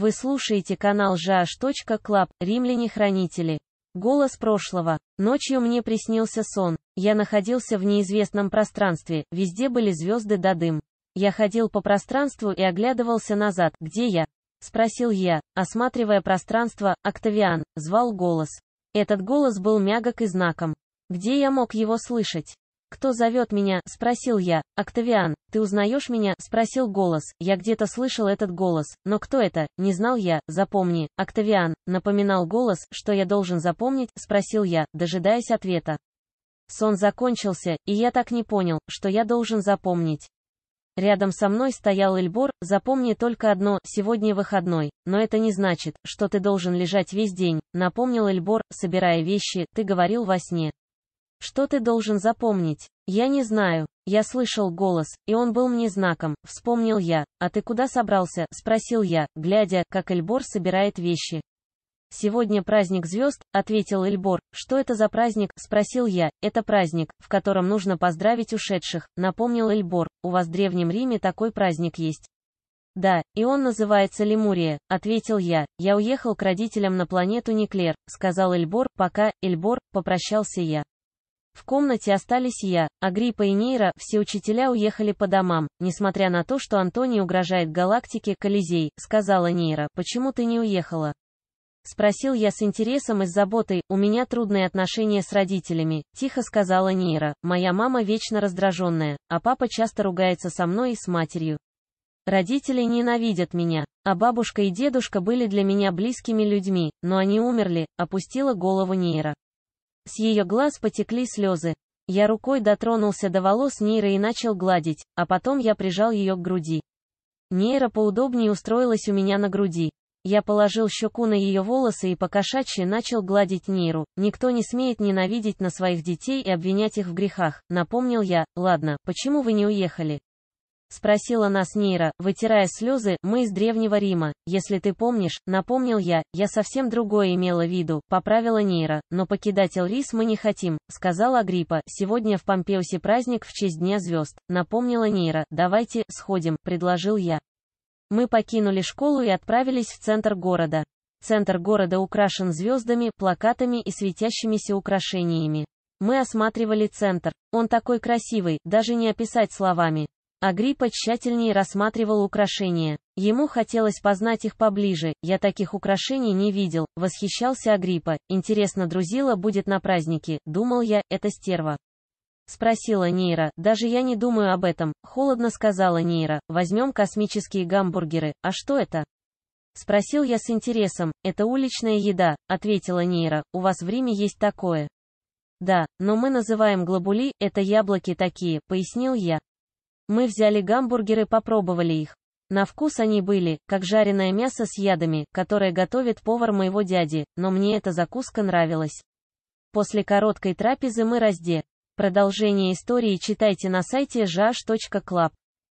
Вы слушаете канал Жаш.Клаб, Римляне-хранители. Голос прошлого. Ночью мне приснился сон. Я находился в неизвестном пространстве, везде были звезды да дым. Я ходил по пространству и оглядывался назад, где я? Спросил я, осматривая пространство, Октавиан, звал голос. Этот голос был мягок и знаком. Где я мог его слышать? «Кто зовет меня?» — спросил я. «Октавиан, ты узнаешь меня?» — спросил голос. Я где-то слышал этот голос, но кто это? Не знал я. Запомни, Октавиан, напоминал голос, что я должен запомнить, спросил я, дожидаясь ответа. Сон закончился, и я так не понял, что я должен запомнить. Рядом со мной стоял Эльбор, запомни только одно, сегодня выходной, но это не значит, что ты должен лежать весь день, напомнил Эльбор, собирая вещи, ты говорил во сне. Что ты должен запомнить? Я не знаю. Я слышал голос, и он был мне знаком, вспомнил я. А ты куда собрался? Спросил я, глядя, как Эльбор собирает вещи. «Сегодня праздник звезд», — ответил Эльбор. «Что это за праздник?» — спросил я. «Это праздник, в котором нужно поздравить ушедших», — напомнил Эльбор. «У вас в Древнем Риме такой праздник есть». «Да, и он называется Лемурия», — ответил я. «Я уехал к родителям на планету Никлер, сказал Эльбор. «Пока, Эльбор», — попрощался я. В комнате остались я, Агриппа и Нейра, все учителя уехали по домам, несмотря на то, что Антони угрожает галактике Колизей, сказала Нейра, почему ты не уехала? Спросил я с интересом и с заботой, у меня трудные отношения с родителями, тихо сказала Нейра, моя мама вечно раздраженная, а папа часто ругается со мной и с матерью. Родители ненавидят меня, а бабушка и дедушка были для меня близкими людьми, но они умерли, опустила голову Нейра. С ее глаз потекли слезы. Я рукой дотронулся до волос Нейра и начал гладить, а потом я прижал ее к груди. Нейра поудобнее устроилась у меня на груди. Я положил щеку на ее волосы и покошачьи начал гладить Нейру. Никто не смеет ненавидеть на своих детей и обвинять их в грехах, напомнил я. Ладно, почему вы не уехали? — спросила нас Нейра, вытирая слезы, «мы из Древнего Рима, если ты помнишь», — напомнил я, «я совсем другое имела в виду», — поправила Нейра, «но покидать Элрис мы не хотим», — сказала Гриппа. «сегодня в Помпеусе праздник в честь Дня звезд», — напомнила Нейра, «давайте, сходим», — предложил я. Мы покинули школу и отправились в центр города. Центр города украшен звездами, плакатами и светящимися украшениями. Мы осматривали центр. Он такой красивый, даже не описать словами. Агриппа тщательнее рассматривал украшения. Ему хотелось познать их поближе, я таких украшений не видел, восхищался Агриппа, интересно друзила будет на празднике, думал я, это стерва. Спросила Нейра, даже я не думаю об этом, холодно сказала Нейра, возьмем космические гамбургеры, а что это? Спросил я с интересом, это уличная еда, ответила Нейра, у вас в Риме есть такое. Да, но мы называем глобули, это яблоки такие, пояснил я. Мы взяли гамбургеры, попробовали их. На вкус они были, как жареное мясо с ядами, которое готовит повар моего дяди, но мне эта закуска нравилась. После короткой трапезы мы разде. Продолжение истории читайте на сайте жаш.клаб.